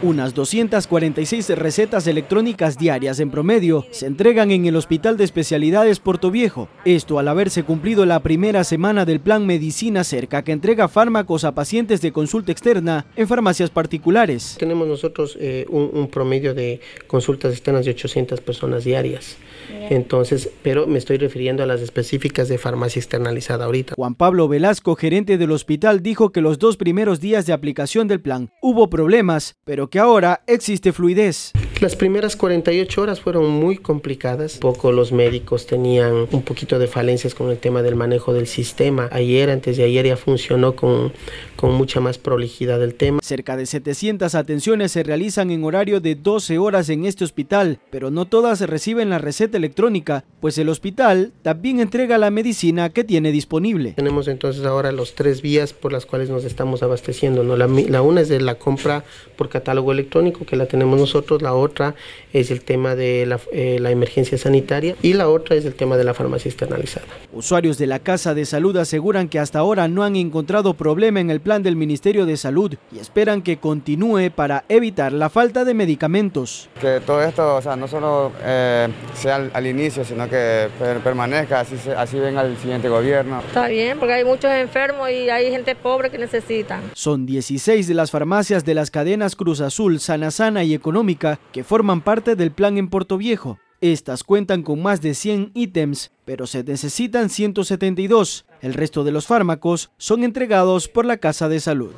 Unas 246 recetas electrónicas diarias en promedio se entregan en el Hospital de Especialidades Portoviejo. Esto al haberse cumplido la primera semana del Plan Medicina Cerca que entrega fármacos a pacientes de consulta externa en farmacias particulares. Tenemos nosotros eh, un, promedio de consultas externas de 800 personas diarias. Entonces, pero me estoy refiriendo a las específicas de farmacia externalizada ahorita. Juan Pablo Velasco, gerente del hospital, dijo que los dos primeros días de aplicación del plan hubo problemas, pero que ahora existe fluidez. Las primeras 48 horas fueron muy complicadas. poco los médicos tenían un poquito de falencias con el tema del manejo del sistema. Ayer, antes de ayer, ya funcionó con, con mucha más prolijidad el tema. Cerca de 700 atenciones se realizan en horario de 12 horas en este hospital, pero no todas reciben la receta electrónica, pues el hospital también entrega la medicina que tiene disponible. Tenemos entonces ahora los tres vías por las cuales nos estamos abasteciendo. ¿no? La, la una es de la compra por catálogo electrónico, que la tenemos nosotros, la otra otra es el tema de eh, la, emergencia sanitaria y la otra es el tema de la farmacia externalizada. Usuarios de la Casa de Salud aseguran que hasta ahora no han encontrado problema en el plan del Ministerio de Salud y esperan que continúe para evitar la falta de medicamentos. Que todo esto, sea, no solo eh, sea al, inicio, sino que permanezca, así, así venga el siguiente gobierno. Está bien, porque hay muchos enfermos y hay gente pobre que necesita. Son 16 de las farmacias de las cadenas Cruz Azul, Sana Sana y Económica que forman parte del plan en Puerto Viejo. Estas cuentan con más de 100 ítems, pero se necesitan 172. El resto de los fármacos son entregados por la Casa de Salud.